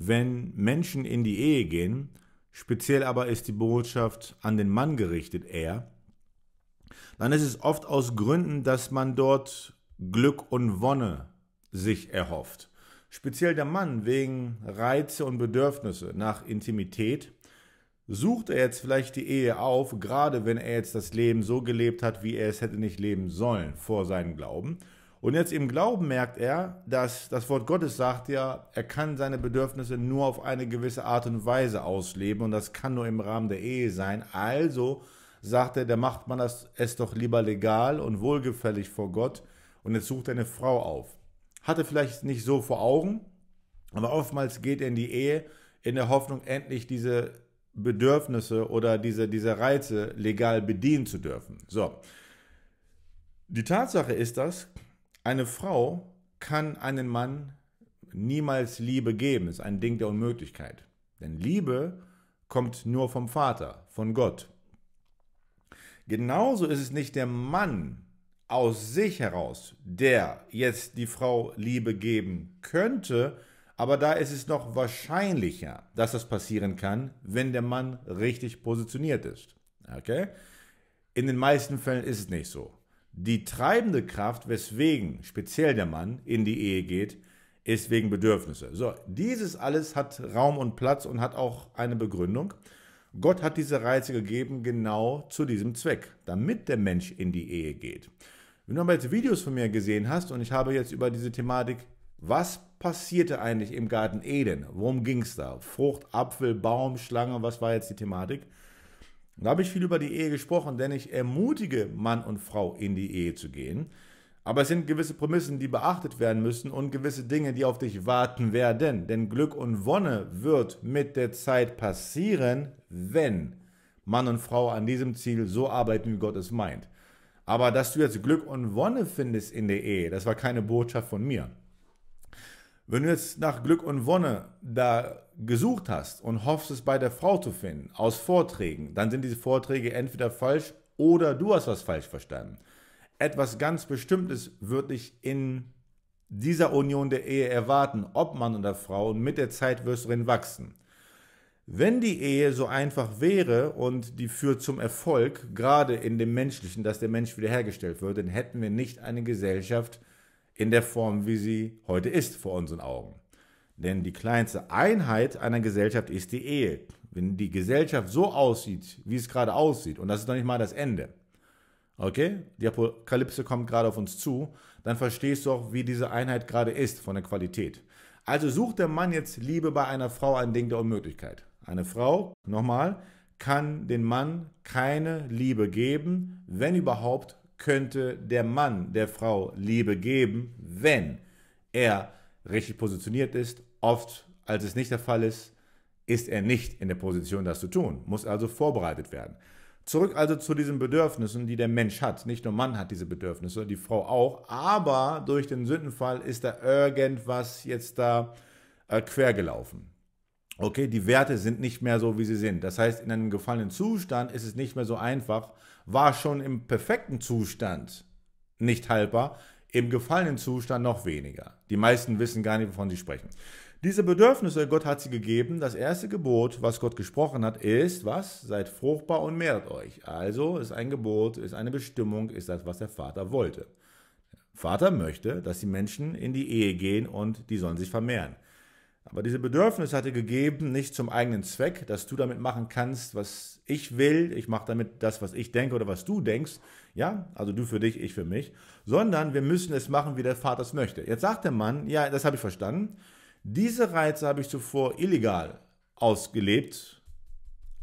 wenn Menschen in die Ehe gehen, speziell aber ist die Botschaft an den Mann gerichtet eher, dann ist es oft aus Gründen, dass man dort Glück und Wonne sich erhofft. Speziell der Mann wegen Reize und Bedürfnisse nach Intimität sucht er jetzt vielleicht die Ehe auf, gerade wenn er jetzt das Leben so gelebt hat, wie er es hätte nicht leben sollen vor seinem Glauben und jetzt im Glauben merkt er, dass das Wort Gottes sagt ja, er kann seine Bedürfnisse nur auf eine gewisse Art und Weise ausleben und das kann nur im Rahmen der Ehe sein. Also sagt er, da macht man das, es doch lieber legal und wohlgefällig vor Gott und jetzt sucht er eine Frau auf. Hatte vielleicht nicht so vor Augen, aber oftmals geht er in die Ehe in der Hoffnung, endlich diese Bedürfnisse oder diese, diese Reize legal bedienen zu dürfen. So. Die Tatsache ist dass eine Frau kann einem Mann niemals Liebe geben. Das ist ein Ding der Unmöglichkeit. Denn Liebe kommt nur vom Vater, von Gott. Genauso ist es nicht der Mann aus sich heraus, der jetzt die Frau Liebe geben könnte, aber da ist es noch wahrscheinlicher, dass das passieren kann, wenn der Mann richtig positioniert ist. Okay? In den meisten Fällen ist es nicht so. Die treibende Kraft, weswegen speziell der Mann in die Ehe geht, ist wegen Bedürfnisse. So, dieses alles hat Raum und Platz und hat auch eine Begründung. Gott hat diese Reize gegeben genau zu diesem Zweck, damit der Mensch in die Ehe geht. Wenn du aber jetzt Videos von mir gesehen hast und ich habe jetzt über diese Thematik, was passierte eigentlich im Garten Eden? Worum ging es da? Frucht, Apfel, Baum, Schlange, was war jetzt die Thematik? Und da habe ich viel über die Ehe gesprochen, denn ich ermutige Mann und Frau in die Ehe zu gehen. Aber es sind gewisse Prämissen, die beachtet werden müssen und gewisse Dinge, die auf dich warten werden. Denn Glück und Wonne wird mit der Zeit passieren, wenn Mann und Frau an diesem Ziel so arbeiten, wie Gott es meint. Aber dass du jetzt Glück und Wonne findest in der Ehe, das war keine Botschaft von mir. Wenn du jetzt nach Glück und Wonne da gesucht hast und hoffst es bei der Frau zu finden, aus Vorträgen, dann sind diese Vorträge entweder falsch oder du hast was falsch verstanden. Etwas ganz Bestimmtes wird dich in dieser Union der Ehe erwarten, ob Mann oder Frau, und mit der Zeit wirst du drin wachsen. Wenn die Ehe so einfach wäre und die führt zum Erfolg, gerade in dem Menschlichen, dass der Mensch wiederhergestellt wird, dann hätten wir nicht eine Gesellschaft, in der Form, wie sie heute ist, vor unseren Augen. Denn die kleinste Einheit einer Gesellschaft ist die Ehe. Wenn die Gesellschaft so aussieht, wie es gerade aussieht, und das ist noch nicht mal das Ende, okay, die Apokalypse kommt gerade auf uns zu, dann verstehst du auch, wie diese Einheit gerade ist von der Qualität. Also sucht der Mann jetzt Liebe bei einer Frau ein Ding der Unmöglichkeit. Eine Frau, nochmal, kann den Mann keine Liebe geben, wenn überhaupt könnte der Mann der Frau Liebe geben, wenn er richtig positioniert ist. Oft, als es nicht der Fall ist, ist er nicht in der Position, das zu tun, muss also vorbereitet werden. Zurück also zu diesen Bedürfnissen, die der Mensch hat. Nicht nur Mann hat diese Bedürfnisse, die Frau auch, aber durch den Sündenfall ist da irgendwas jetzt da äh, quer Okay, die Werte sind nicht mehr so, wie sie sind. Das heißt, in einem gefallenen Zustand ist es nicht mehr so einfach, war schon im perfekten Zustand nicht haltbar, im gefallenen Zustand noch weniger. Die meisten wissen gar nicht, wovon sie sprechen. Diese Bedürfnisse, Gott hat sie gegeben. Das erste Gebot, was Gott gesprochen hat, ist, was? Seid fruchtbar und mehrt euch. Also ist ein Gebot, ist eine Bestimmung, ist das, was der Vater wollte. Vater möchte, dass die Menschen in die Ehe gehen und die sollen sich vermehren. Aber diese Bedürfnisse hat er gegeben, nicht zum eigenen Zweck, dass du damit machen kannst, was ich will, ich mache damit das, was ich denke oder was du denkst, ja, also du für dich, ich für mich, sondern wir müssen es machen, wie der Vater es möchte. Jetzt sagt der Mann, ja, das habe ich verstanden, diese Reize habe ich zuvor illegal ausgelebt,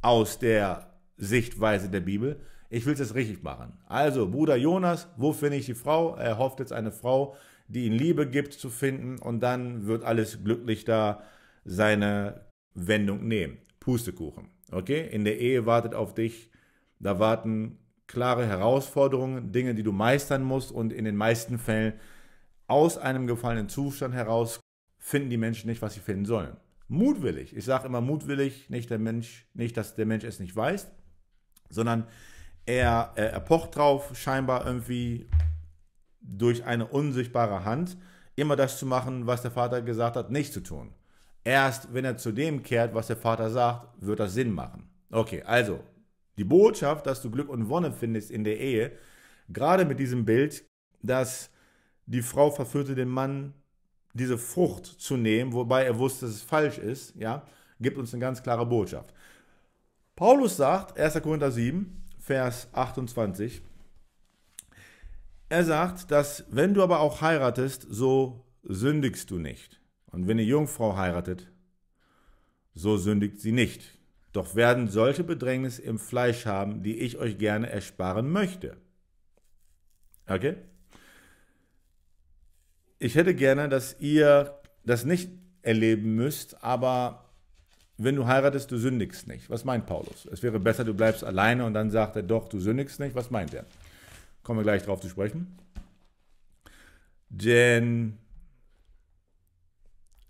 aus der Sichtweise der Bibel, ich will es jetzt richtig machen. Also, Bruder Jonas, wo finde ich die Frau? Er hofft jetzt eine Frau, die ihn Liebe gibt, zu finden und dann wird alles glücklich da seine Wendung nehmen. Pustekuchen. Okay? In der Ehe wartet auf dich, da warten klare Herausforderungen, Dinge, die du meistern musst und in den meisten Fällen aus einem gefallenen Zustand heraus finden die Menschen nicht, was sie finden sollen. Mutwillig. Ich sage immer mutwillig, nicht der Mensch, nicht, dass der Mensch es nicht weiß, sondern er, er, er pocht drauf, scheinbar irgendwie durch eine unsichtbare Hand immer das zu machen, was der Vater gesagt hat, nicht zu tun. Erst wenn er zu dem kehrt, was der Vater sagt, wird das Sinn machen. Okay, also die Botschaft, dass du Glück und Wonne findest in der Ehe, gerade mit diesem Bild, dass die Frau verführte den Mann, diese Frucht zu nehmen, wobei er wusste, dass es falsch ist, ja, gibt uns eine ganz klare Botschaft. Paulus sagt, 1. Korinther 7, Vers 28, er sagt, dass wenn du aber auch heiratest, so sündigst du nicht. Und wenn eine Jungfrau heiratet, so sündigt sie nicht. Doch werden solche Bedrängnis im Fleisch haben, die ich euch gerne ersparen möchte. Okay? Ich hätte gerne, dass ihr das nicht erleben müsst, aber wenn du heiratest, du sündigst nicht. Was meint Paulus? Es wäre besser, du bleibst alleine und dann sagt er doch, du sündigst nicht. Was meint er? Kommen wir gleich drauf zu sprechen. Denn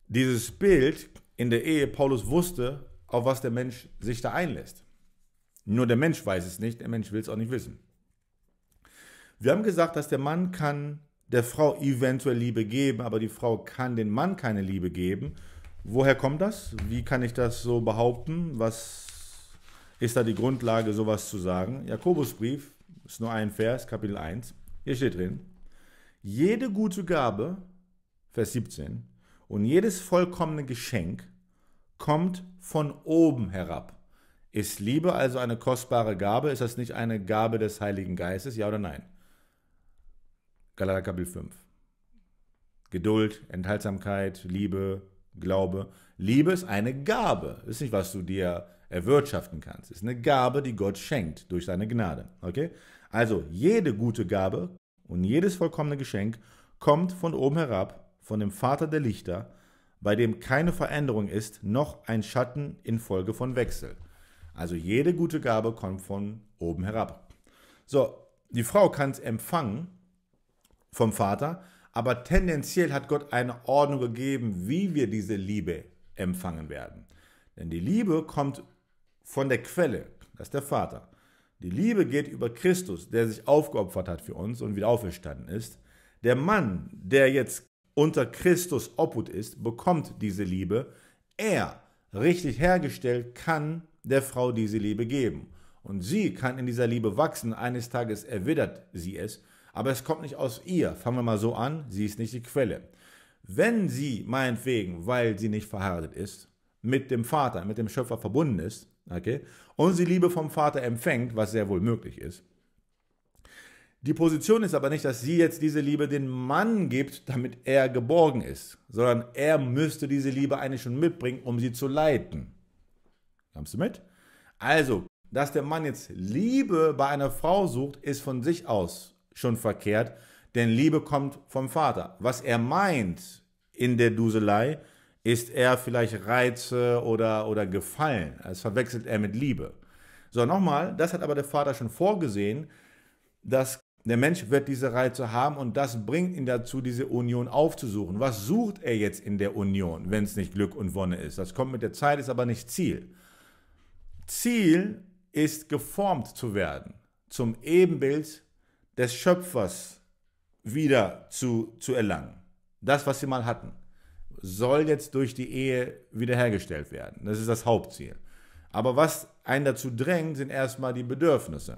dieses Bild in der Ehe, Paulus wusste, auf was der Mensch sich da einlässt. Nur der Mensch weiß es nicht, der Mensch will es auch nicht wissen. Wir haben gesagt, dass der Mann kann der Frau eventuell Liebe geben, aber die Frau kann den Mann keine Liebe geben. Woher kommt das? Wie kann ich das so behaupten? Was ist da die Grundlage, sowas zu sagen? Jakobusbrief, ist nur ein Vers, Kapitel 1. Hier steht drin, jede gute Gabe, Vers 17, und jedes vollkommene Geschenk kommt von oben herab. Ist Liebe also eine kostbare Gabe? Ist das nicht eine Gabe des Heiligen Geistes? Ja oder nein? Galater Kapitel 5. Geduld, Enthaltsamkeit, Liebe, Glaube. Liebe ist eine Gabe. Ist nicht, was du dir erwirtschaften kannst. Ist eine Gabe, die Gott schenkt durch seine Gnade. Okay? Also jede gute Gabe und jedes vollkommene Geschenk kommt von oben herab, von dem Vater der Lichter, bei dem keine Veränderung ist, noch ein Schatten infolge von Wechsel. Also jede gute Gabe kommt von oben herab. So, die Frau kann es empfangen vom Vater, aber tendenziell hat Gott eine Ordnung gegeben, wie wir diese Liebe empfangen werden. Denn die Liebe kommt von der Quelle, das ist der Vater. Die Liebe geht über Christus, der sich aufgeopfert hat für uns und wieder auferstanden ist. Der Mann, der jetzt unter Christus Obhut ist, bekommt diese Liebe. Er, richtig hergestellt, kann der Frau diese Liebe geben. Und sie kann in dieser Liebe wachsen. Eines Tages erwidert sie es. Aber es kommt nicht aus ihr. Fangen wir mal so an. Sie ist nicht die Quelle. Wenn sie meinetwegen, weil sie nicht verheiratet ist, mit dem Vater, mit dem Schöpfer verbunden ist, okay, und sie Liebe vom Vater empfängt, was sehr wohl möglich ist. Die Position ist aber nicht, dass sie jetzt diese Liebe den Mann gibt, damit er geborgen ist, sondern er müsste diese Liebe eigentlich schon mitbringen, um sie zu leiten. Kommst du mit? Also, dass der Mann jetzt Liebe bei einer Frau sucht, ist von sich aus schon verkehrt, denn Liebe kommt vom Vater. Was er meint in der Duselei, ist er vielleicht Reize oder, oder Gefallen. Das verwechselt er mit Liebe. So, nochmal, das hat aber der Vater schon vorgesehen, dass der Mensch wird diese Reize haben und das bringt ihn dazu, diese Union aufzusuchen. Was sucht er jetzt in der Union, wenn es nicht Glück und Wonne ist? Das kommt mit der Zeit, ist aber nicht Ziel. Ziel ist geformt zu werden, zum Ebenbild des Schöpfers wieder zu, zu erlangen. Das, was sie mal hatten soll jetzt durch die Ehe wiederhergestellt werden. Das ist das Hauptziel. Aber was einen dazu drängt, sind erstmal die Bedürfnisse.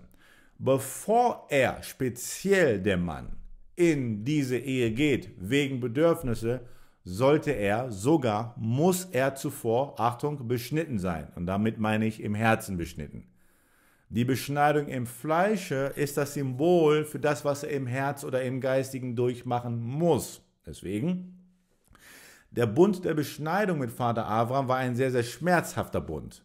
Bevor er, speziell der Mann, in diese Ehe geht, wegen Bedürfnisse, sollte er, sogar muss er zuvor, Achtung, beschnitten sein. Und damit meine ich im Herzen beschnitten. Die Beschneidung im Fleische ist das Symbol für das, was er im Herz oder im Geistigen durchmachen muss. Deswegen der Bund der Beschneidung mit Vater Avram war ein sehr, sehr schmerzhafter Bund.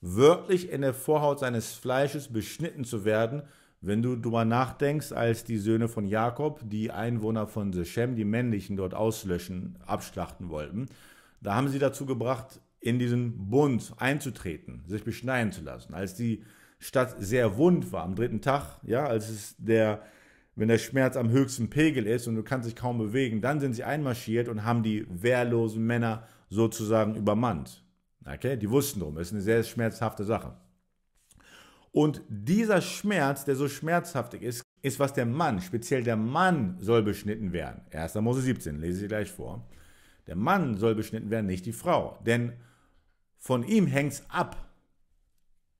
Wirklich in der Vorhaut seines Fleisches beschnitten zu werden, wenn du darüber nachdenkst, als die Söhne von Jakob die Einwohner von Sechem, die männlichen, dort auslöschen, abschlachten wollten, da haben sie dazu gebracht, in diesen Bund einzutreten, sich beschneiden zu lassen. Als die Stadt sehr wund war am dritten Tag, ja, als es der wenn der Schmerz am höchsten Pegel ist und du kannst dich kaum bewegen, dann sind sie einmarschiert und haben die wehrlosen Männer sozusagen übermannt. Okay, die wussten drum. Das ist eine sehr schmerzhafte Sache. Und dieser Schmerz, der so schmerzhaftig ist, ist, was der Mann, speziell der Mann, soll beschnitten werden. 1. Mose 17, lese ich gleich vor. Der Mann soll beschnitten werden, nicht die Frau. Denn von ihm hängt es ab.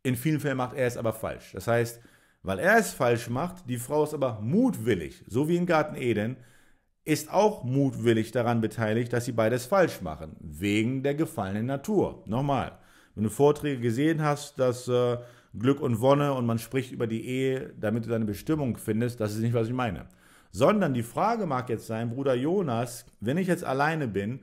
In vielen Fällen macht er es aber falsch. Das heißt, weil er es falsch macht, die Frau ist aber mutwillig, so wie in Garten Eden, ist auch mutwillig daran beteiligt, dass sie beides falsch machen, wegen der gefallenen Natur. Nochmal, wenn du Vorträge gesehen hast, dass äh, Glück und Wonne und man spricht über die Ehe, damit du deine Bestimmung findest, das ist nicht, was ich meine. Sondern die Frage mag jetzt sein, Bruder Jonas, wenn ich jetzt alleine bin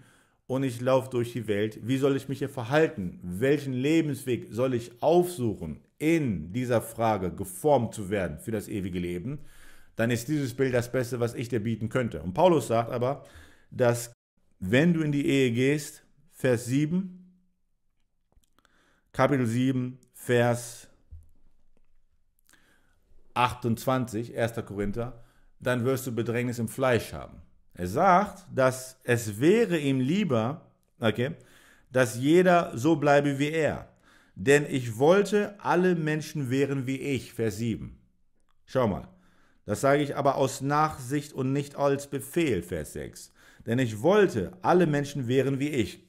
und ich laufe durch die Welt. Wie soll ich mich hier verhalten? Welchen Lebensweg soll ich aufsuchen, in dieser Frage geformt zu werden für das ewige Leben? Dann ist dieses Bild das Beste, was ich dir bieten könnte. Und Paulus sagt aber, dass wenn du in die Ehe gehst, Vers 7, Kapitel 7, Vers 28, 1. Korinther, dann wirst du Bedrängnis im Fleisch haben. Er sagt, dass es wäre ihm lieber, okay, dass jeder so bleibe wie er. Denn ich wollte, alle Menschen wären wie ich. Vers 7. Schau mal. Das sage ich aber aus Nachsicht und nicht als Befehl. Vers 6. Denn ich wollte, alle Menschen wären wie ich.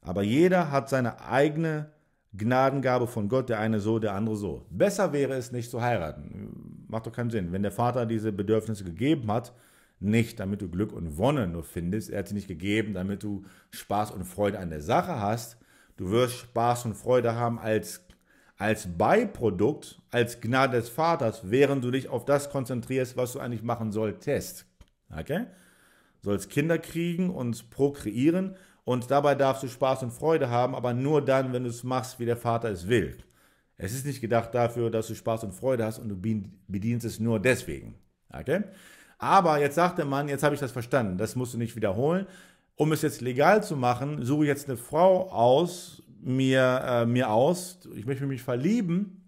Aber jeder hat seine eigene Gnadengabe von Gott, der eine so, der andere so. Besser wäre es nicht zu heiraten. Macht doch keinen Sinn. Wenn der Vater diese Bedürfnisse gegeben hat, nicht, damit du Glück und Wonne nur findest. Er hat sie nicht gegeben, damit du Spaß und Freude an der Sache hast. Du wirst Spaß und Freude haben als, als Beiprodukt, als Gnade des Vaters, während du dich auf das konzentrierst, was du eigentlich machen solltest. Okay? Sollst Kinder kriegen und prokreieren und dabei darfst du Spaß und Freude haben, aber nur dann, wenn du es machst, wie der Vater es will. Es ist nicht gedacht dafür, dass du Spaß und Freude hast und du bedienst es nur deswegen. Okay? Aber jetzt sagt der Mann, jetzt habe ich das verstanden, das musst du nicht wiederholen. Um es jetzt legal zu machen, suche ich jetzt eine Frau aus, mir, äh, mir aus, ich möchte mich verlieben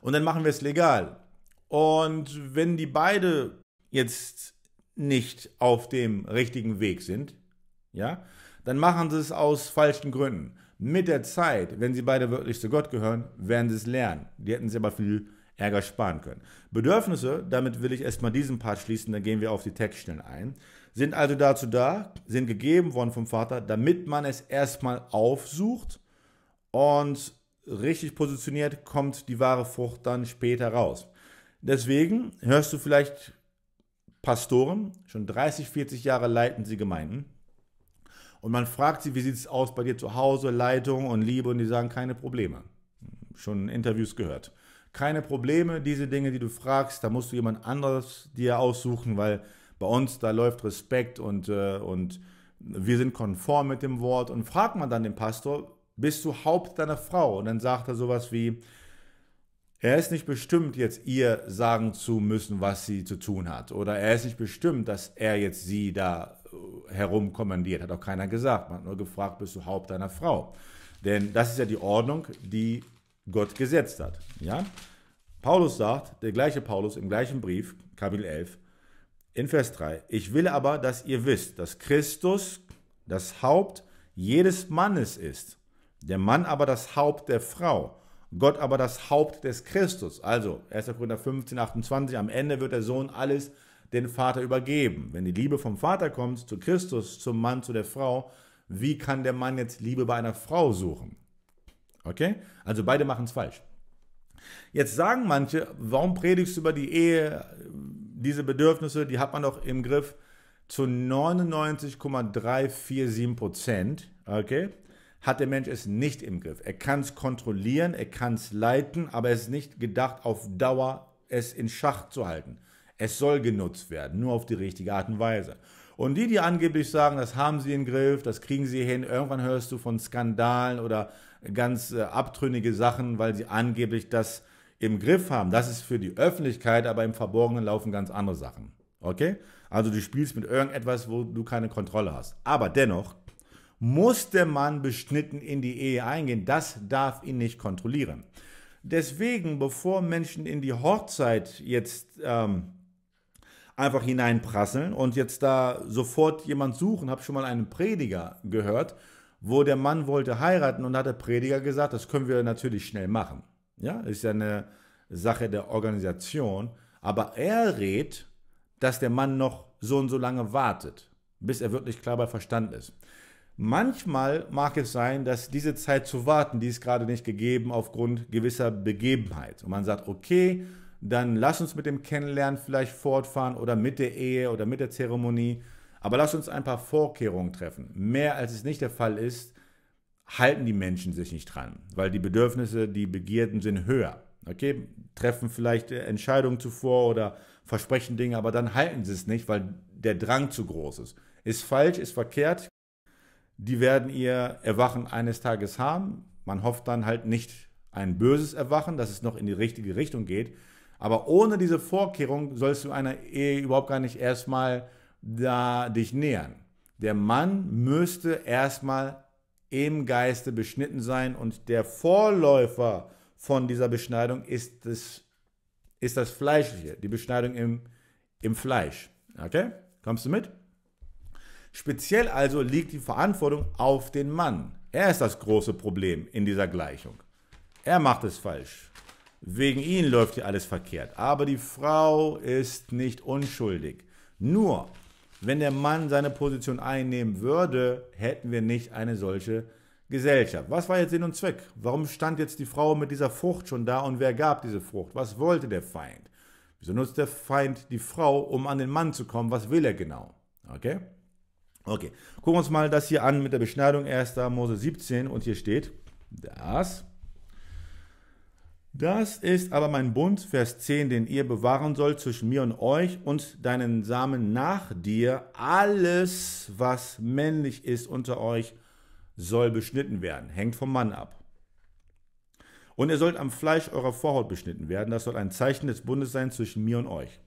und dann machen wir es legal. Und wenn die beide jetzt nicht auf dem richtigen Weg sind, ja, dann machen sie es aus falschen Gründen. Mit der Zeit, wenn sie beide wirklich zu Gott gehören, werden sie es lernen. Die hätten sie aber viel Ärger sparen können. Bedürfnisse, damit will ich erstmal diesen Part schließen, dann gehen wir auf die Textstellen ein, sind also dazu da, sind gegeben worden vom Vater, damit man es erstmal aufsucht und richtig positioniert kommt die wahre Frucht dann später raus. Deswegen hörst du vielleicht Pastoren, schon 30, 40 Jahre leiten sie Gemeinden. Und man fragt sie, wie sieht es aus bei dir zu Hause, Leitung und Liebe, und die sagen keine Probleme. Schon in Interviews gehört keine Probleme. Diese Dinge, die du fragst, da musst du jemand anderes dir aussuchen, weil bei uns da läuft Respekt und, äh, und wir sind konform mit dem Wort. Und fragt man dann den Pastor, bist du Haupt deiner Frau? Und dann sagt er sowas wie, er ist nicht bestimmt, jetzt ihr sagen zu müssen, was sie zu tun hat. Oder er ist nicht bestimmt, dass er jetzt sie da äh, herumkommandiert. Hat auch keiner gesagt. Man hat nur gefragt, bist du Haupt deiner Frau? Denn das ist ja die Ordnung, die Gott gesetzt hat. Ja? Paulus sagt, der gleiche Paulus im gleichen Brief, Kapitel 11, in Vers 3, ich will aber, dass ihr wisst, dass Christus das Haupt jedes Mannes ist, der Mann aber das Haupt der Frau, Gott aber das Haupt des Christus. Also 1. Korinther 15, 28, am Ende wird der Sohn alles den Vater übergeben. Wenn die Liebe vom Vater kommt, zu Christus, zum Mann, zu der Frau, wie kann der Mann jetzt Liebe bei einer Frau suchen? Okay? Also beide machen es falsch. Jetzt sagen manche, warum predigst du über die Ehe, diese Bedürfnisse, die hat man doch im Griff zu 99,347 Prozent, okay? Hat der Mensch es nicht im Griff. Er kann es kontrollieren, er kann es leiten, aber es ist nicht gedacht, auf Dauer es in Schach zu halten. Es soll genutzt werden, nur auf die richtige Art und Weise. Und die, die angeblich sagen, das haben sie im Griff, das kriegen sie hin, irgendwann hörst du von Skandalen oder ganz äh, abtrünnige Sachen, weil sie angeblich das im Griff haben. Das ist für die Öffentlichkeit, aber im Verborgenen laufen ganz andere Sachen. Okay? Also du spielst mit irgendetwas, wo du keine Kontrolle hast. Aber dennoch musste man beschnitten in die Ehe eingehen. Das darf ihn nicht kontrollieren. Deswegen, bevor Menschen in die Hochzeit jetzt ähm, einfach hineinprasseln und jetzt da sofort jemand suchen, habe schon mal einen Prediger gehört, wo der Mann wollte heiraten und hat der Prediger gesagt, das können wir natürlich schnell machen. Ja, ist ja eine Sache der Organisation. Aber er rät, dass der Mann noch so und so lange wartet, bis er wirklich klar bei Verstand ist. Manchmal mag es sein, dass diese Zeit zu warten, die ist gerade nicht gegeben aufgrund gewisser Begebenheit. Und man sagt, okay, dann lass uns mit dem Kennenlernen vielleicht fortfahren oder mit der Ehe oder mit der Zeremonie. Aber lass uns ein paar Vorkehrungen treffen. Mehr als es nicht der Fall ist, halten die Menschen sich nicht dran, weil die Bedürfnisse, die Begierden sind höher. Okay, treffen vielleicht Entscheidungen zuvor oder versprechen Dinge, aber dann halten sie es nicht, weil der Drang zu groß ist. Ist falsch, ist verkehrt. Die werden ihr Erwachen eines Tages haben. Man hofft dann halt nicht ein böses Erwachen, dass es noch in die richtige Richtung geht. Aber ohne diese Vorkehrung sollst du einer Ehe überhaupt gar nicht erstmal da dich nähern. Der Mann müsste erstmal im Geiste beschnitten sein und der Vorläufer von dieser Beschneidung ist das, ist das Fleischliche, die Beschneidung im, im Fleisch. Okay? Kommst du mit? Speziell also liegt die Verantwortung auf den Mann. Er ist das große Problem in dieser Gleichung. Er macht es falsch. Wegen ihn läuft hier alles verkehrt. Aber die Frau ist nicht unschuldig. Nur wenn der Mann seine Position einnehmen würde, hätten wir nicht eine solche Gesellschaft. Was war jetzt Sinn und Zweck? Warum stand jetzt die Frau mit dieser Frucht schon da und wer gab diese Frucht? Was wollte der Feind? Wieso nutzt der Feind die Frau, um an den Mann zu kommen? Was will er genau? Okay? Okay. Gucken wir uns mal das hier an mit der Beschneidung 1. Mose 17 und hier steht, dass das ist aber mein Bund, Vers 10, den ihr bewahren sollt zwischen mir und euch und deinen Samen nach dir. Alles, was männlich ist unter euch, soll beschnitten werden. Hängt vom Mann ab. Und ihr sollt am Fleisch eurer Vorhaut beschnitten werden. Das soll ein Zeichen des Bundes sein zwischen mir und euch.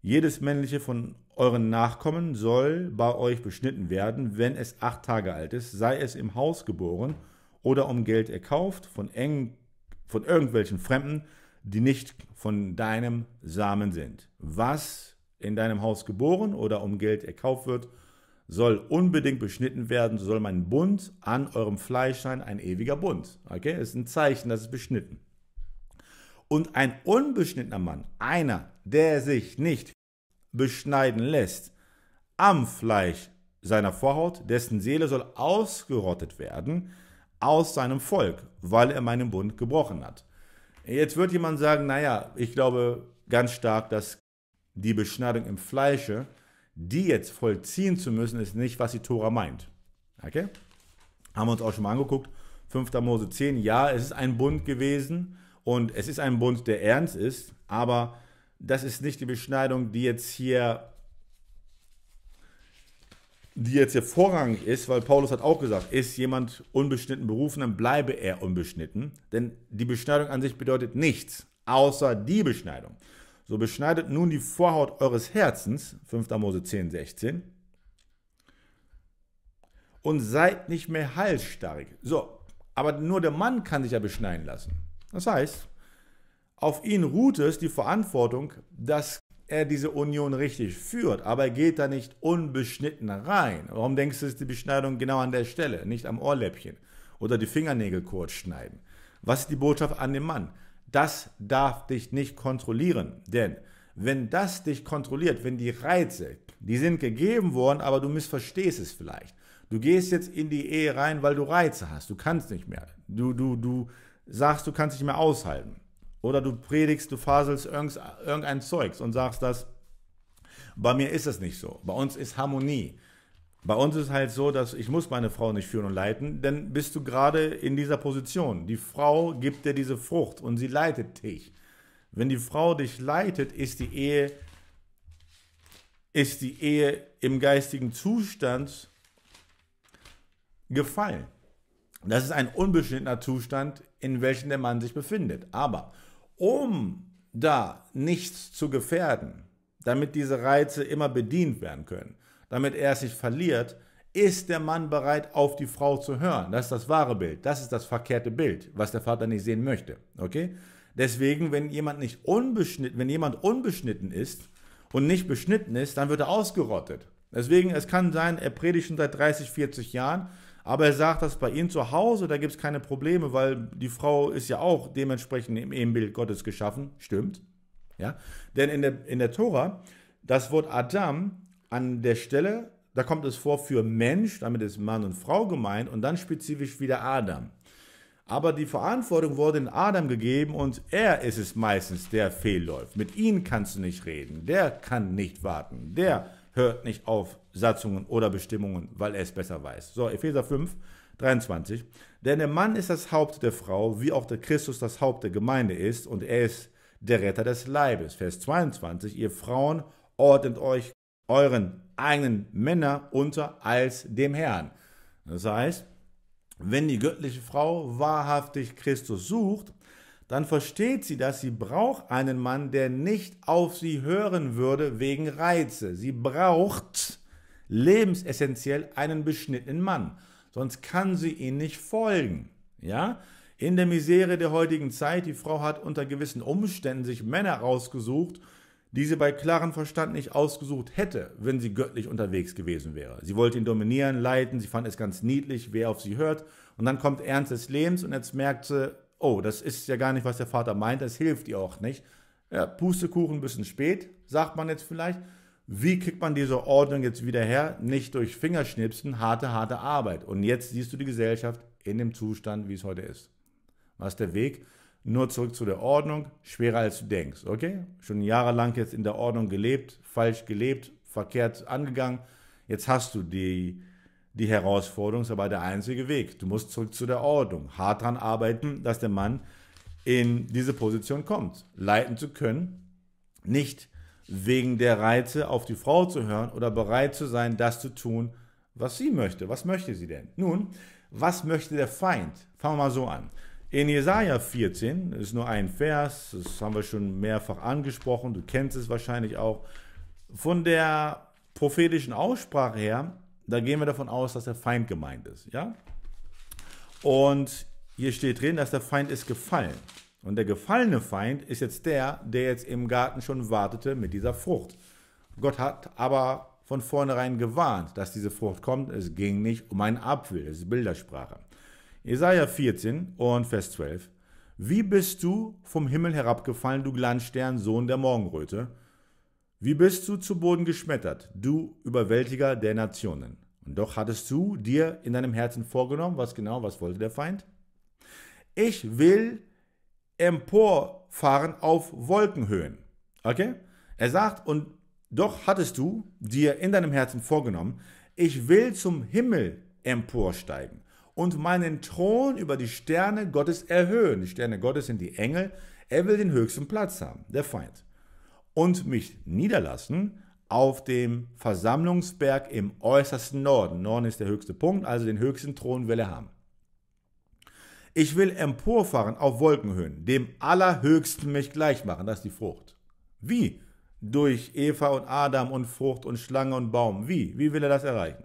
Jedes männliche von euren Nachkommen soll bei euch beschnitten werden, wenn es acht Tage alt ist, sei es im Haus geboren oder um Geld erkauft, von engen von irgendwelchen Fremden, die nicht von deinem Samen sind. Was in deinem Haus geboren oder um Geld erkauft wird, soll unbedingt beschnitten werden, so soll mein Bund an eurem Fleisch sein, ein ewiger Bund. Okay, ist ein Zeichen, das ist beschnitten. Und ein unbeschnittener Mann, einer, der sich nicht beschneiden lässt, am Fleisch seiner Vorhaut, dessen Seele soll ausgerottet werden, aus seinem Volk, weil er meinen Bund gebrochen hat. Jetzt wird jemand sagen, naja, ich glaube ganz stark, dass die Beschneidung im Fleische, die jetzt vollziehen zu müssen, ist nicht, was die Tora meint. Okay? Haben wir uns auch schon mal angeguckt. 5. Mose 10, ja, es ist ein Bund gewesen und es ist ein Bund, der ernst ist, aber das ist nicht die Beschneidung, die jetzt hier die jetzt hier vorrangig ist, weil Paulus hat auch gesagt, ist jemand unbeschnitten berufen, dann bleibe er unbeschnitten. Denn die Beschneidung an sich bedeutet nichts, außer die Beschneidung. So beschneidet nun die Vorhaut eures Herzens, 5. Mose 10, 16, und seid nicht mehr halsstarrig. So, aber nur der Mann kann sich ja beschneiden lassen. Das heißt, auf ihn ruht es die Verantwortung, das er diese Union richtig führt, aber er geht da nicht unbeschnitten rein. Warum denkst du, ist die Beschneidung genau an der Stelle, nicht am Ohrläppchen oder die Fingernägel kurz schneiden? Was ist die Botschaft an den Mann? Das darf dich nicht kontrollieren, denn wenn das dich kontrolliert, wenn die Reize, die sind gegeben worden, aber du missverstehst es vielleicht. Du gehst jetzt in die Ehe rein, weil du Reize hast. Du kannst nicht mehr. Du, du, du sagst, du kannst nicht mehr aushalten. Oder du predigst, du faselst irgendein Zeugs und sagst das, bei mir ist es nicht so. Bei uns ist Harmonie. Bei uns ist halt so, dass ich muss meine Frau nicht führen und leiten, denn bist du gerade in dieser Position. Die Frau gibt dir diese Frucht und sie leitet dich. Wenn die Frau dich leitet, ist die Ehe ist die Ehe im geistigen Zustand gefallen. Das ist ein unbeschnittener Zustand, in welchem der Mann sich befindet. Aber um da nichts zu gefährden, damit diese Reize immer bedient werden können, damit er es nicht verliert, ist der Mann bereit, auf die Frau zu hören. Das ist das wahre Bild. Das ist das verkehrte Bild, was der Vater nicht sehen möchte. Okay? Deswegen, wenn jemand nicht unbeschnitten, wenn jemand unbeschnitten ist und nicht beschnitten ist, dann wird er ausgerottet. Deswegen, es kann sein, er predigt schon seit 30, 40 Jahren aber er sagt, dass bei ihm zu Hause, da gibt es keine Probleme, weil die Frau ist ja auch dementsprechend im Ebenbild Gottes geschaffen. Stimmt. Ja? Denn in der, in der Tora, das Wort Adam an der Stelle, da kommt es vor für Mensch, damit ist Mann und Frau gemeint und dann spezifisch wieder Adam. Aber die Verantwortung wurde in Adam gegeben und er ist es meistens, der fehlläuft. Mit ihm kannst du nicht reden, der kann nicht warten, der hört nicht auf Satzungen oder Bestimmungen, weil er es besser weiß. So, Epheser 5, 23. Denn der Mann ist das Haupt der Frau, wie auch der Christus das Haupt der Gemeinde ist, und er ist der Retter des Leibes. Vers 22. Ihr Frauen ordnet euch euren eigenen Männer unter als dem Herrn. Das heißt, wenn die göttliche Frau wahrhaftig Christus sucht, dann versteht sie, dass sie braucht einen Mann, der nicht auf sie hören würde wegen Reize. Sie braucht lebensessentiell einen beschnittenen Mann, sonst kann sie ihn nicht folgen. Ja? In der Misere der heutigen Zeit, die Frau hat unter gewissen Umständen sich Männer rausgesucht, die sie bei klarem Verstand nicht ausgesucht hätte, wenn sie göttlich unterwegs gewesen wäre. Sie wollte ihn dominieren, leiten, sie fand es ganz niedlich, wer auf sie hört. Und dann kommt Ernst des Lebens und jetzt merkt sie, oh, das ist ja gar nicht, was der Vater meint, das hilft ihr auch nicht. Ja, Pustekuchen ein bisschen spät, sagt man jetzt vielleicht. Wie kriegt man diese Ordnung jetzt wieder her? Nicht durch Fingerschnipsen, harte, harte Arbeit. Und jetzt siehst du die Gesellschaft in dem Zustand, wie es heute ist. Was ist der Weg? Nur zurück zu der Ordnung, schwerer als du denkst, okay? Schon jahrelang jetzt in der Ordnung gelebt, falsch gelebt, verkehrt angegangen. Jetzt hast du die, die Herausforderung ist aber der einzige Weg. Du musst zurück zu der Ordnung. Hart daran arbeiten, dass der Mann in diese Position kommt. Leiten zu können, nicht wegen der Reize auf die Frau zu hören oder bereit zu sein, das zu tun, was sie möchte. Was möchte sie denn? Nun, was möchte der Feind? Fangen wir mal so an. In Jesaja 14 ist nur ein Vers, das haben wir schon mehrfach angesprochen, du kennst es wahrscheinlich auch. Von der prophetischen Aussprache her da gehen wir davon aus, dass der Feind gemeint ist. Ja? Und hier steht drin, dass der Feind ist gefallen. Und der gefallene Feind ist jetzt der, der jetzt im Garten schon wartete mit dieser Frucht. Gott hat aber von vornherein gewarnt, dass diese Frucht kommt. Es ging nicht um einen Apfel, es ist Bildersprache. Jesaja 14 und Vers 12. Wie bist du vom Himmel herabgefallen, du Glanzstern, Sohn der Morgenröte? Wie bist du zu Boden geschmettert, du Überwältiger der Nationen? Und doch hattest du dir in deinem Herzen vorgenommen, was genau, was wollte der Feind? Ich will emporfahren auf Wolkenhöhen. Okay? Er sagt, und doch hattest du dir in deinem Herzen vorgenommen, ich will zum Himmel emporsteigen und meinen Thron über die Sterne Gottes erhöhen. Die Sterne Gottes sind die Engel. Er will den höchsten Platz haben, der Feind und mich niederlassen auf dem Versammlungsberg im äußersten Norden. Norden ist der höchste Punkt, also den höchsten Thron will er haben. Ich will emporfahren auf Wolkenhöhen, dem Allerhöchsten mich gleich machen. Das ist die Frucht. Wie? Durch Eva und Adam und Frucht und Schlange und Baum. Wie? Wie will er das erreichen?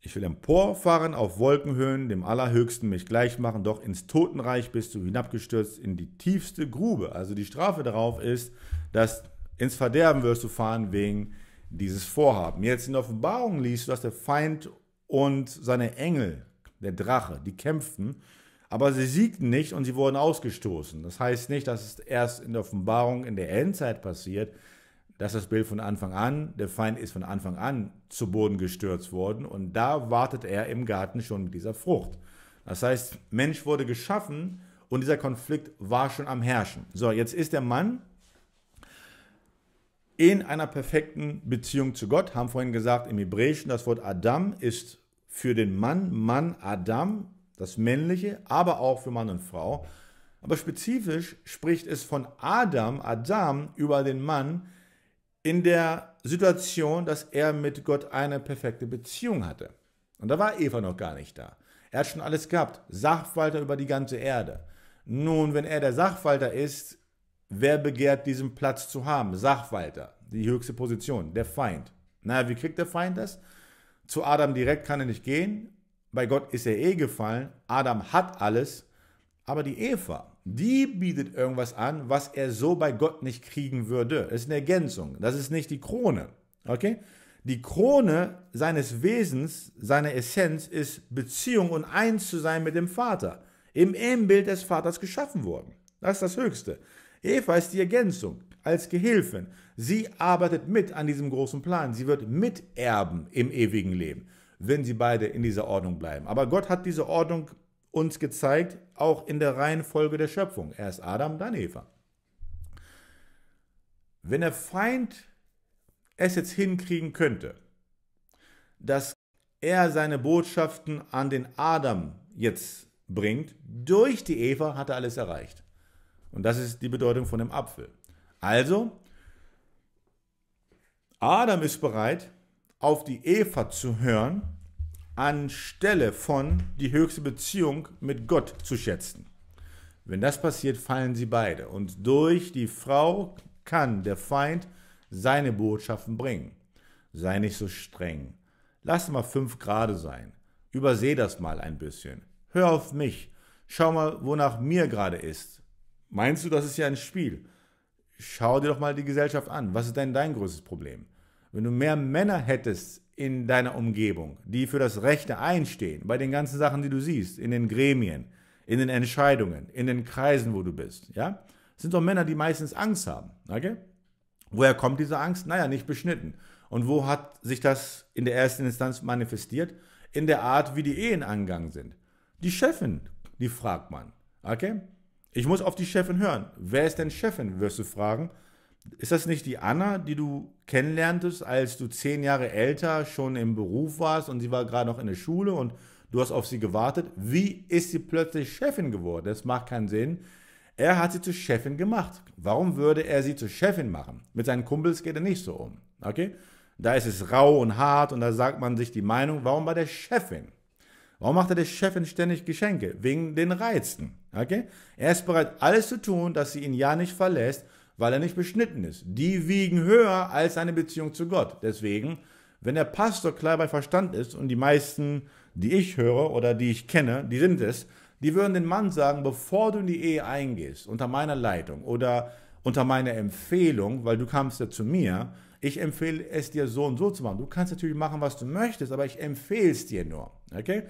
Ich will emporfahren auf Wolkenhöhen, dem Allerhöchsten mich gleich machen, doch ins Totenreich bist du hinabgestürzt in die tiefste Grube. Also die Strafe darauf ist, dass ins Verderben wirst du fahren wegen dieses Vorhaben. Jetzt in Offenbarung liest du, dass der Feind und seine Engel, der Drache, die kämpften, aber sie siegten nicht und sie wurden ausgestoßen. Das heißt nicht, dass es erst in der Offenbarung in der Endzeit passiert, das ist das Bild von Anfang an. Der Feind ist von Anfang an zu Boden gestürzt worden und da wartet er im Garten schon mit dieser Frucht. Das heißt, Mensch wurde geschaffen und dieser Konflikt war schon am Herrschen. So, jetzt ist der Mann in einer perfekten Beziehung zu Gott. Haben vorhin gesagt, im Hebräischen das Wort Adam ist für den Mann, Mann Adam, das Männliche, aber auch für Mann und Frau. Aber spezifisch spricht es von Adam, Adam über den Mann, in der Situation, dass er mit Gott eine perfekte Beziehung hatte. Und da war Eva noch gar nicht da. Er hat schon alles gehabt. Sachwalter über die ganze Erde. Nun, wenn er der Sachwalter ist, wer begehrt diesen Platz zu haben? Sachwalter, die höchste Position, der Feind. Na, wie kriegt der Feind das? Zu Adam direkt kann er nicht gehen. Bei Gott ist er eh gefallen. Adam hat alles. Aber die Eva, die bietet irgendwas an, was er so bei Gott nicht kriegen würde. Das ist eine Ergänzung. Das ist nicht die Krone. Okay? Die Krone seines Wesens, seiner Essenz ist Beziehung und eins zu sein mit dem Vater. Im Ebenbild des Vaters geschaffen worden. Das ist das Höchste. Eva ist die Ergänzung als Gehilfin. Sie arbeitet mit an diesem großen Plan. Sie wird miterben im ewigen Leben, wenn sie beide in dieser Ordnung bleiben. Aber Gott hat diese Ordnung uns gezeigt, auch in der Reihenfolge der Schöpfung. Erst Adam, dann Eva. Wenn der Feind es jetzt hinkriegen könnte, dass er seine Botschaften an den Adam jetzt bringt, durch die Eva hat er alles erreicht. Und das ist die Bedeutung von dem Apfel. Also, Adam ist bereit, auf die Eva zu hören anstelle von die höchste Beziehung mit Gott zu schätzen. Wenn das passiert, fallen sie beide. Und durch die Frau kann der Feind seine Botschaften bringen. Sei nicht so streng. Lass mal fünf Grade sein. Überseh das mal ein bisschen. Hör auf mich. Schau mal, wonach mir gerade ist. Meinst du, das ist ja ein Spiel? Schau dir doch mal die Gesellschaft an. Was ist denn dein größtes Problem? Wenn du mehr Männer hättest in deiner Umgebung, die für das Rechte einstehen, bei den ganzen Sachen, die du siehst, in den Gremien, in den Entscheidungen, in den Kreisen, wo du bist, ja? sind doch Männer, die meistens Angst haben, okay? Woher kommt diese Angst? Naja, nicht beschnitten. Und wo hat sich das in der ersten Instanz manifestiert? In der Art, wie die Ehen angegangen sind. Die Chefin, die fragt man. Okay? Ich muss auf die Chefin hören. Wer ist denn Chefin, wirst du fragen. Ist das nicht die Anna, die du kennenlerntest, als du zehn Jahre älter schon im Beruf warst und sie war gerade noch in der Schule und du hast auf sie gewartet? Wie ist sie plötzlich Chefin geworden? Das macht keinen Sinn. Er hat sie zur Chefin gemacht. Warum würde er sie zur Chefin machen? Mit seinen Kumpels geht er nicht so um. Okay? Da ist es rau und hart und da sagt man sich die Meinung, warum bei der Chefin? Warum macht er der Chefin ständig Geschenke? Wegen den Reizen. Okay? Er ist bereit, alles zu tun, dass sie ihn ja nicht verlässt weil er nicht beschnitten ist. Die wiegen höher als eine Beziehung zu Gott. Deswegen, wenn der Pastor klar bei Verstand ist und die meisten, die ich höre oder die ich kenne, die sind es, die würden den Mann sagen, bevor du in die Ehe eingehst, unter meiner Leitung oder unter meiner Empfehlung, weil du kamst ja zu mir, ich empfehle es dir so und so zu machen. Du kannst natürlich machen, was du möchtest, aber ich empfehle es dir nur. Okay?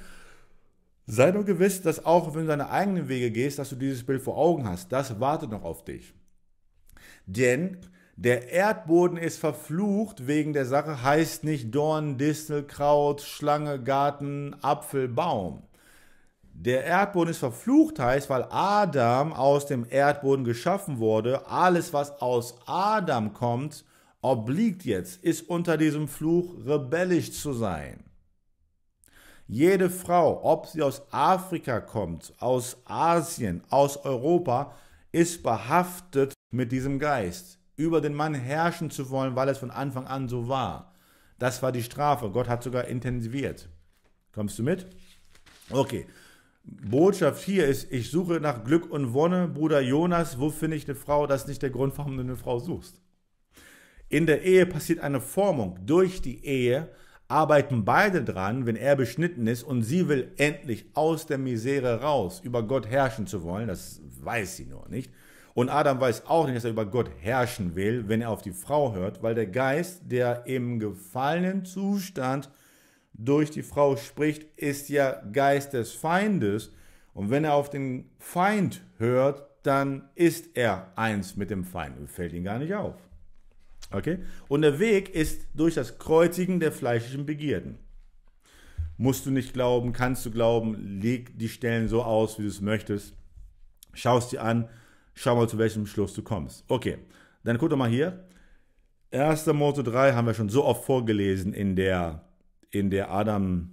Sei nur gewiss, dass auch wenn du deine eigenen Wege gehst, dass du dieses Bild vor Augen hast. Das wartet noch auf dich. Denn der Erdboden ist verflucht wegen der Sache, heißt nicht Dorn, Distel, Kraut, Schlange, Garten, Apfel, Baum. Der Erdboden ist verflucht heißt, weil Adam aus dem Erdboden geschaffen wurde. Alles, was aus Adam kommt, obliegt jetzt, ist unter diesem Fluch rebellisch zu sein. Jede Frau, ob sie aus Afrika kommt, aus Asien, aus Europa, ist behaftet mit diesem Geist, über den Mann herrschen zu wollen, weil es von Anfang an so war. Das war die Strafe. Gott hat sogar intensiviert. Kommst du mit? Okay. Botschaft hier ist, ich suche nach Glück und Wonne. Bruder Jonas, wo finde ich eine Frau? Das ist nicht der Grund, warum du eine Frau suchst. In der Ehe passiert eine Formung. Durch die Ehe arbeiten beide dran, wenn er beschnitten ist und sie will endlich aus der Misere raus, über Gott herrschen zu wollen. Das weiß sie nur nicht. Und Adam weiß auch nicht, dass er über Gott herrschen will, wenn er auf die Frau hört, weil der Geist, der im gefallenen Zustand durch die Frau spricht, ist ja Geist des Feindes. Und wenn er auf den Feind hört, dann ist er eins mit dem Feind und fällt ihn gar nicht auf. Okay? Und der Weg ist durch das Kreuzigen der fleischlichen Begierden. Musst du nicht glauben, kannst du glauben, leg die Stellen so aus, wie du es möchtest, schaust dir an Schau mal, zu welchem Schluss du kommst. Okay, dann guck doch mal hier. 1. Mose 3 haben wir schon so oft vorgelesen in der, in der Adam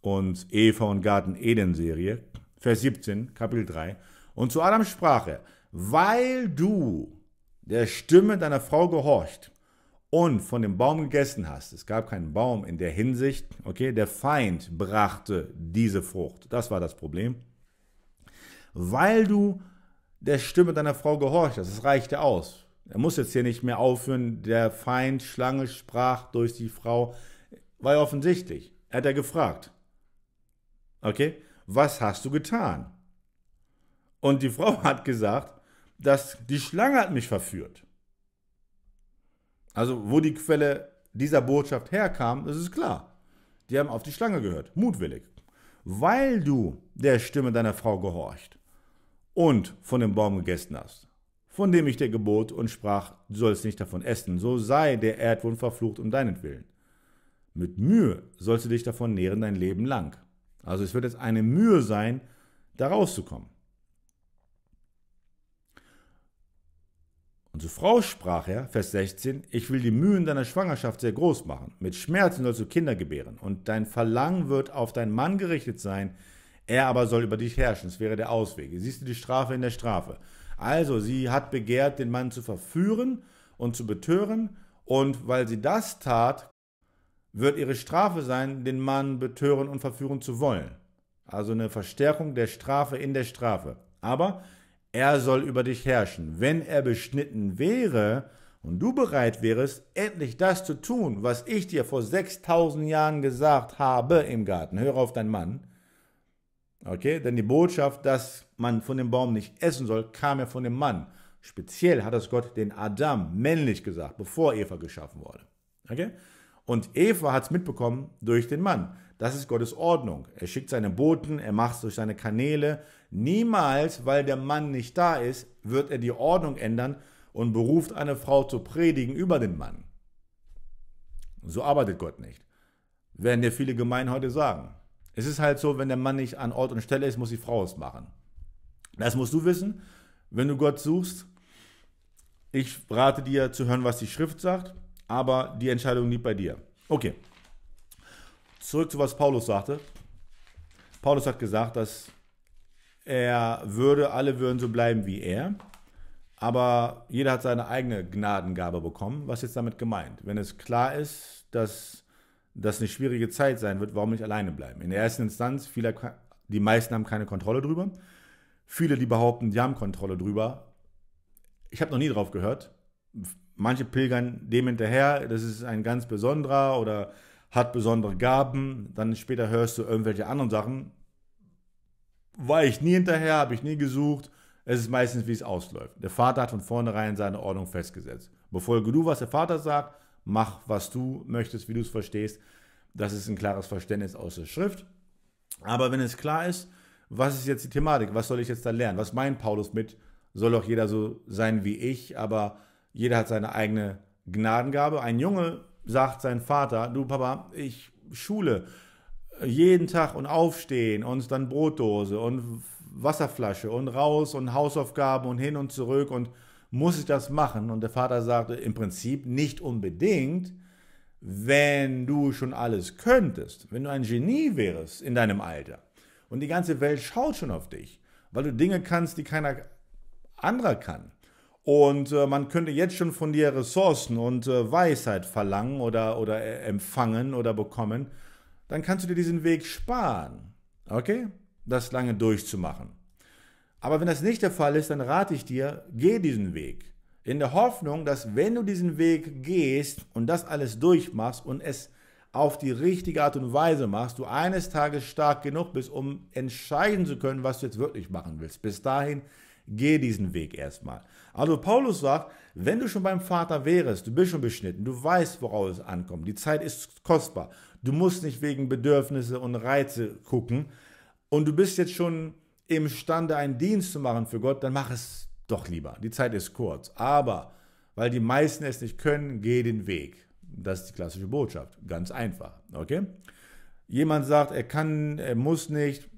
und Eva und Garten Eden Serie. Vers 17, Kapitel 3. Und zu Adam sprach er, weil du der Stimme deiner Frau gehorcht und von dem Baum gegessen hast. Es gab keinen Baum in der Hinsicht, okay? Der Feind brachte diese Frucht. Das war das Problem. Weil du der Stimme deiner Frau gehorcht hast. Das reichte aus. Er muss jetzt hier nicht mehr aufhören. Der Feind Schlange sprach durch die Frau. War ja offensichtlich. Er hat er gefragt. Okay? Was hast du getan? Und die Frau hat gesagt, dass die Schlange hat mich verführt. Also, wo die Quelle dieser Botschaft herkam, das ist klar. Die haben auf die Schlange gehört, mutwillig. Weil du der Stimme deiner Frau gehorcht und von dem Baum gegessen hast, von dem ich dir gebot und sprach, du sollst nicht davon essen, so sei der Erdwund verflucht um deinetwillen. Mit Mühe sollst du dich davon nähren dein Leben lang. Also es wird jetzt eine Mühe sein, da rauszukommen. Und zur Frau sprach er, Vers 16, ich will die Mühen deiner Schwangerschaft sehr groß machen. Mit Schmerzen sollst du Kinder gebären. Und dein Verlangen wird auf deinen Mann gerichtet sein, er aber soll über dich herrschen, das wäre der Ausweg. Siehst du die Strafe in der Strafe. Also, sie hat begehrt, den Mann zu verführen und zu betören, und weil sie das tat, wird ihre Strafe sein, den Mann betören und verführen zu wollen. Also eine Verstärkung der Strafe in der Strafe. Aber er soll über dich herrschen. Wenn er beschnitten wäre und du bereit wärest, endlich das zu tun, was ich dir vor 6000 Jahren gesagt habe im Garten, höre auf deinen Mann, Okay, denn die Botschaft, dass man von dem Baum nicht essen soll, kam ja von dem Mann. Speziell hat das Gott den Adam männlich gesagt, bevor Eva geschaffen wurde. Okay? Und Eva hat es mitbekommen durch den Mann. Das ist Gottes Ordnung. Er schickt seine Boten, er macht es durch seine Kanäle. Niemals, weil der Mann nicht da ist, wird er die Ordnung ändern und beruft eine Frau zu predigen über den Mann. So arbeitet Gott nicht. Werden dir viele Gemeinden heute sagen. Es ist halt so, wenn der Mann nicht an Ort und Stelle ist, muss die Frau es machen. Das musst du wissen. Wenn du Gott suchst, ich rate dir zu hören, was die Schrift sagt, aber die Entscheidung liegt bei dir. Okay. Zurück zu was Paulus sagte. Paulus hat gesagt, dass er würde, alle würden so bleiben wie er, aber jeder hat seine eigene Gnadengabe bekommen. Was ist damit gemeint? Wenn es klar ist, dass das eine schwierige Zeit sein wird, warum nicht alleine bleiben? In der ersten Instanz, viele, die meisten haben keine Kontrolle drüber. Viele, die behaupten, die haben Kontrolle drüber. Ich habe noch nie drauf gehört. Manche pilgern dem hinterher, das ist ein ganz besonderer oder hat besondere Gaben. Dann später hörst du irgendwelche anderen Sachen. War ich nie hinterher, habe ich nie gesucht. Es ist meistens, wie es ausläuft. Der Vater hat von vornherein seine Ordnung festgesetzt. Befolge du, was der Vater sagt, mach, was du möchtest, wie du es verstehst. Das ist ein klares Verständnis aus der Schrift. Aber wenn es klar ist, was ist jetzt die Thematik? Was soll ich jetzt da lernen? Was meint Paulus mit? Soll doch jeder so sein wie ich, aber jeder hat seine eigene Gnadengabe. Ein Junge sagt sein Vater, du Papa, ich schule jeden Tag und aufstehen und dann Brotdose und Wasserflasche und raus und Hausaufgaben und hin und zurück und muss ich das machen? Und der Vater sagte, im Prinzip nicht unbedingt, wenn du schon alles könntest, wenn du ein Genie wärst in deinem Alter und die ganze Welt schaut schon auf dich, weil du Dinge kannst, die keiner anderer kann. Und äh, man könnte jetzt schon von dir Ressourcen und äh, Weisheit verlangen oder, oder äh, empfangen oder bekommen, dann kannst du dir diesen Weg sparen, okay? Das lange durchzumachen. Aber wenn das nicht der Fall ist, dann rate ich dir, geh diesen Weg. In der Hoffnung, dass wenn du diesen Weg gehst und das alles durchmachst und es auf die richtige Art und Weise machst, du eines Tages stark genug bist, um entscheiden zu können, was du jetzt wirklich machen willst. Bis dahin geh diesen Weg erstmal. Also Paulus sagt, wenn du schon beim Vater wärst, du bist schon beschnitten, du weißt, woraus es ankommt, die Zeit ist kostbar, du musst nicht wegen Bedürfnisse und Reize gucken und du bist jetzt schon imstande, einen Dienst zu machen für Gott, dann mach es doch lieber. Die Zeit ist kurz. Aber weil die meisten es nicht können, geh den Weg. Das ist die klassische Botschaft. Ganz einfach. Okay? Jemand sagt, er kann, er muss nicht,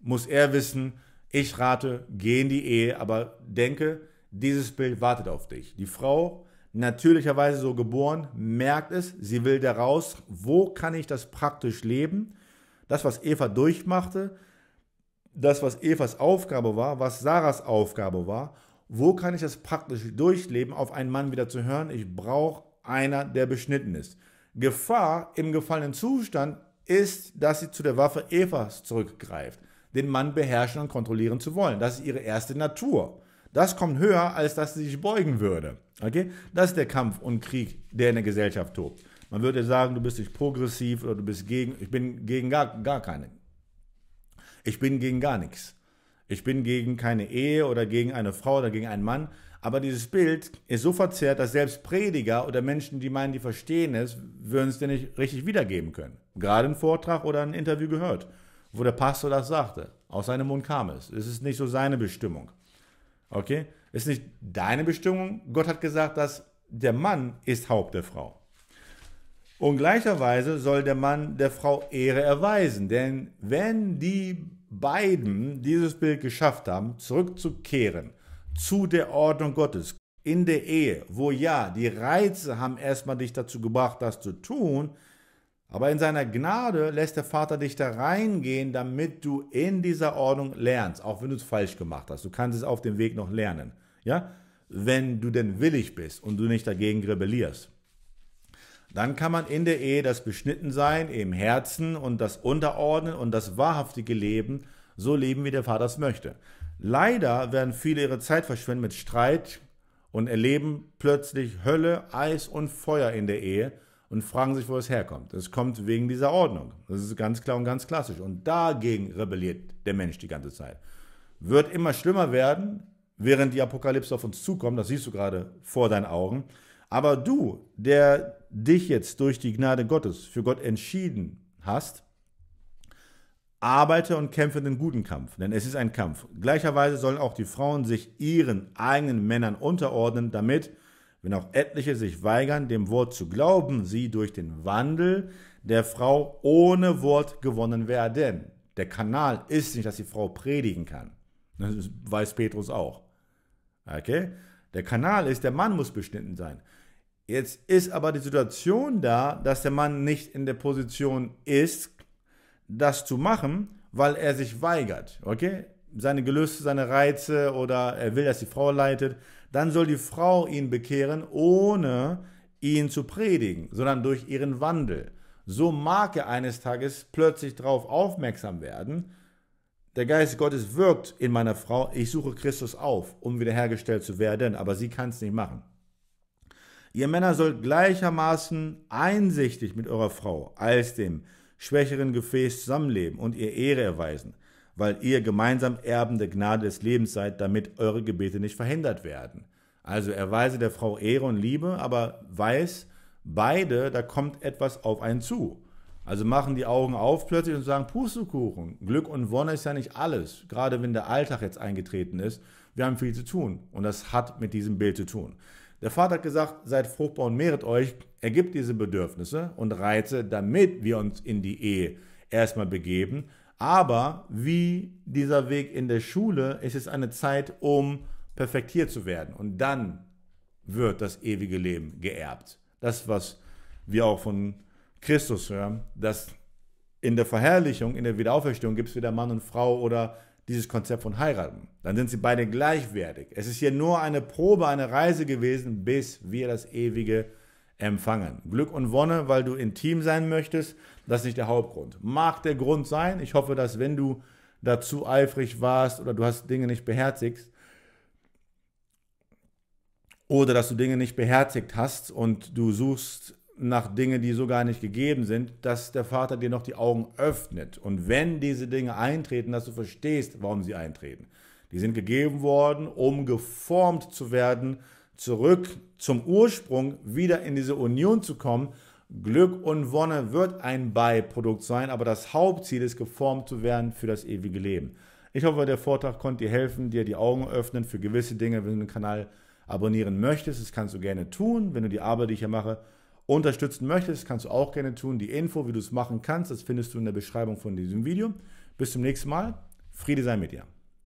muss er wissen. Ich rate, geh in die Ehe, aber denke, dieses Bild wartet auf dich. Die Frau, natürlicherweise so geboren, merkt es, sie will daraus, wo kann ich das praktisch leben? Das, was Eva durchmachte, das, was Evas Aufgabe war, was Sarahs Aufgabe war, wo kann ich das praktisch durchleben, auf einen Mann wieder zu hören? Ich brauche einer, der beschnitten ist. Gefahr im gefallenen Zustand ist, dass sie zu der Waffe Evas zurückgreift, den Mann beherrschen und kontrollieren zu wollen. Das ist ihre erste Natur. Das kommt höher, als dass sie sich beugen würde. Okay? Das ist der Kampf und Krieg, der in der Gesellschaft tobt. Man würde sagen, du bist nicht progressiv oder du bist gegen, ich bin gegen gar, gar keine ich bin gegen gar nichts. Ich bin gegen keine Ehe oder gegen eine Frau oder gegen einen Mann. Aber dieses Bild ist so verzerrt, dass selbst Prediger oder Menschen, die meinen, die verstehen es, würden es denn nicht richtig wiedergeben können. Gerade einen Vortrag oder ein Interview gehört, wo der Pastor das sagte. Aus seinem Mund kam es. Es ist nicht so seine Bestimmung. Okay? Es ist nicht deine Bestimmung. Gott hat gesagt, dass der Mann ist Haupt der Frau. Und gleicherweise soll der Mann der Frau Ehre erweisen, denn wenn die beiden dieses Bild geschafft haben, zurückzukehren zu der Ordnung Gottes, in der Ehe, wo ja, die Reize haben erstmal dich dazu gebracht, das zu tun, aber in seiner Gnade lässt der Vater dich da reingehen, damit du in dieser Ordnung lernst, auch wenn du es falsch gemacht hast. Du kannst es auf dem Weg noch lernen, ja? Wenn du denn willig bist und du nicht dagegen rebellierst. Dann kann man in der Ehe das Beschnittensein im Herzen und das Unterordnen und das wahrhaftige Leben so leben, wie der Vater es möchte. Leider werden viele ihre Zeit verschwenden mit Streit und erleben plötzlich Hölle, Eis und Feuer in der Ehe und fragen sich, wo es herkommt. Es kommt wegen dieser Ordnung. Das ist ganz klar und ganz klassisch. Und dagegen rebelliert der Mensch die ganze Zeit. Wird immer schlimmer werden, während die Apokalypse auf uns zukommt. Das siehst du gerade vor deinen Augen. Aber du, der dich jetzt durch die Gnade Gottes für Gott entschieden hast, arbeite und kämpfe den guten Kampf, denn es ist ein Kampf. Gleicherweise sollen auch die Frauen sich ihren eigenen Männern unterordnen, damit, wenn auch etliche sich weigern, dem Wort zu glauben, sie durch den Wandel der Frau ohne Wort gewonnen werden. Der Kanal ist nicht, dass die Frau predigen kann. Das weiß Petrus auch. Okay? Der Kanal ist, der Mann muss beschnitten sein. Jetzt ist aber die Situation da, dass der Mann nicht in der Position ist, das zu machen, weil er sich weigert. Okay? Seine Gelüste, seine Reize oder er will, dass die Frau leitet. Dann soll die Frau ihn bekehren, ohne ihn zu predigen, sondern durch ihren Wandel. So mag er eines Tages plötzlich darauf aufmerksam werden. Der Geist Gottes wirkt in meiner Frau. Ich suche Christus auf, um wiederhergestellt zu werden, aber sie kann es nicht machen. Ihr Männer sollt gleichermaßen einsichtig mit eurer Frau als dem schwächeren Gefäß zusammenleben und ihr Ehre erweisen, weil ihr gemeinsam Erben der Gnade des Lebens seid, damit eure Gebete nicht verhindert werden. Also erweise der Frau Ehre und Liebe, aber weiß, beide, da kommt etwas auf einen zu. Also machen die Augen auf plötzlich und sagen, Pustekuchen, Glück und Wonne ist ja nicht alles, gerade wenn der Alltag jetzt eingetreten ist. Wir haben viel zu tun und das hat mit diesem Bild zu tun. Der Vater hat gesagt, seid fruchtbar und mehret euch, ergibt diese Bedürfnisse und Reize, damit wir uns in die Ehe erstmal begeben. Aber wie dieser Weg in der Schule, ist es eine Zeit, um perfektiert zu werden. Und dann wird das ewige Leben geerbt. Das, was wir auch von Christus hören, dass in der Verherrlichung, in der Wiederauferstehung gibt es wieder Mann und Frau oder dieses Konzept von heiraten. Dann sind sie beide gleichwertig. Es ist hier nur eine Probe, eine Reise gewesen, bis wir das ewige empfangen. Glück und Wonne, weil du intim sein möchtest, das ist nicht der Hauptgrund. Mag der Grund sein, ich hoffe, dass wenn du dazu eifrig warst oder du hast Dinge nicht beherzigst oder dass du Dinge nicht beherzigt hast und du suchst nach Dingen, die so gar nicht gegeben sind, dass der Vater dir noch die Augen öffnet. Und wenn diese Dinge eintreten, dass du verstehst, warum sie eintreten. Die sind gegeben worden, um geformt zu werden, zurück zum Ursprung, wieder in diese Union zu kommen. Glück und Wonne wird ein Beiprodukt sein, aber das Hauptziel ist, geformt zu werden für das ewige Leben. Ich hoffe, der Vortrag konnte dir helfen, dir die Augen öffnen für gewisse Dinge. Wenn du den Kanal abonnieren möchtest, das kannst du gerne tun. Wenn du die Arbeit, die ich hier mache, unterstützen möchtest, kannst du auch gerne tun. Die Info, wie du es machen kannst, das findest du in der Beschreibung von diesem Video. Bis zum nächsten Mal. Friede sei mit dir.